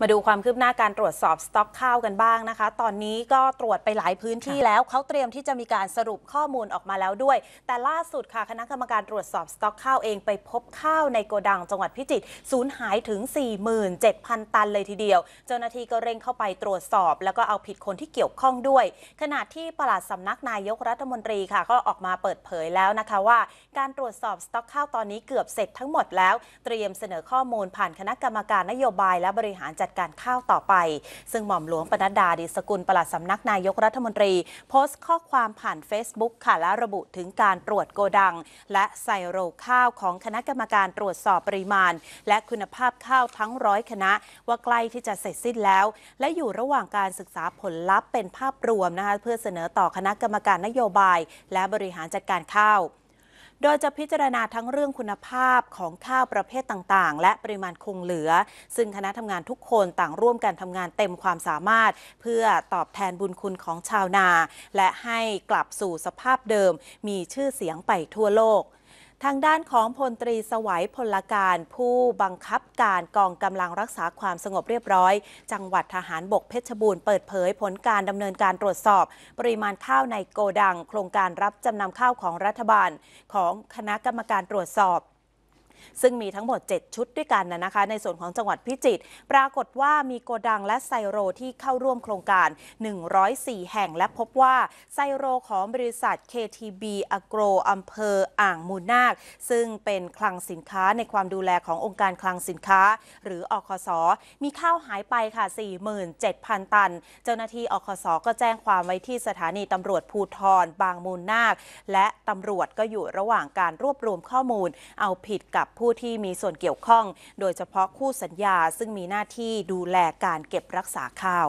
มาดูความคืบหน้าการตรวจสอบสต็อกข้าวกันบ้างนะคะ ตอนนี้ก็ตรวจไปหลายพื้นที่แล้ว เขาเตรียมที่จะมีการสรุปข้อมูลออกมาแล้วด้วย แต่ล่าสุดค่ะ คณะกรรมการตรวจสอบสต็อกข้าวเองไปพบข้าวในโกดังจังหวัดพิจิตรสูญหายถึง 47,000 ตันเลยทีเดียว เจ้าหน้าที่ก็เร่งเข้าไปตรวจสอบ แล้วก็เอาผิดคนที่เกี่ยวข้องด้วย ขณะที่ปลัดสำนักนายกรัฐมนตรีค่ะก็ออกมาเปิดเผยแล้วนะคะว่า การตรวจสอบสต็อกข้าวตอนนี้เกือบเสร็จทั้งหมด แล้ว เตรียมเสนอข้อมูลผ่านคณะกรรมการนโยบายและบริหารจัดการข้าวต่อไป ซึ่งหม่อมหลวงปนัดดาดิสกุลปลัดสำนักนายกรัฐมนตรี โพสต์ข้อความผ่าน Facebook ค่ะและระบุถึงการตรวจโกดัง และใส่โรข้าวของคณะกรรมการตรวจสอบปริมาณ และคุณภาพข้าวทั้งร้อยคณะว่าใกล้ที่จะเสร็จสิ้นแล้ว และอยู่ระหว่างการศึกษาผลลัพธ์ เป็นภาพรวมนะคะเพื่อเสนอต่อคณะกรรมการนโยบาย และบริหารจัดการข้าวโดยจะพิจารณาทั้งเรื่องคุณภาพของข้าวประเภทต่าง ๆ และปริมาณคงเหลือ ซึ่งคณะทำงานทุกคนต่างร่วมกันทำงานเต็มความสามารถ เพื่อตอบแทนบุญคุณของชาวนา และให้กลับสู่สภาพเดิมมีชื่อเสียงไปทั่วโลกทางด้านของพลตรีสวัยพลการผู้บังคับการกองกำลังรักษาความสงบเรียบร้อย จังหวัดทหารบกเพชรบูรณ์เปิดเผยผลการดำเนินการตรวจสอบ ปริมาณข้าวในโกดังโครงการรับจำนำข้าวของรัฐบาลของคณะกรรมการตรวจสอบซึ่งมีทั้งหมด 7 ชุดด้วยกันนะคะ ในส่วนของจังหวัดพิจิตรปรากฏว่ามีโกดังและไซโรที่เข้าร่วมโครงการ 104 แห่ง และพบว่าไซโรของบริษัท KTB Agro อำเภอ อ่างมูลนาค ซึ่งเป็นคลังสินค้าในความดูแลขององค์การคลังสินค้า หรืออคสอมีข้าวหายไปค่ะ 47,000 ตัน เจ้าหน้าที่อคสก็แจ้งความไว้ที่สถานีตำรวจภูทรบางมูลนาค และตำรวจก็อยู่ระหว่างการรวบรวมข้อมูล เอาผิดกับผู้ที่มีส่วนเกี่ยวข้อง โดยเฉพาะคู่สัญญาซึ่งมีหน้าที่ดูแลการเก็บรักษาข้าว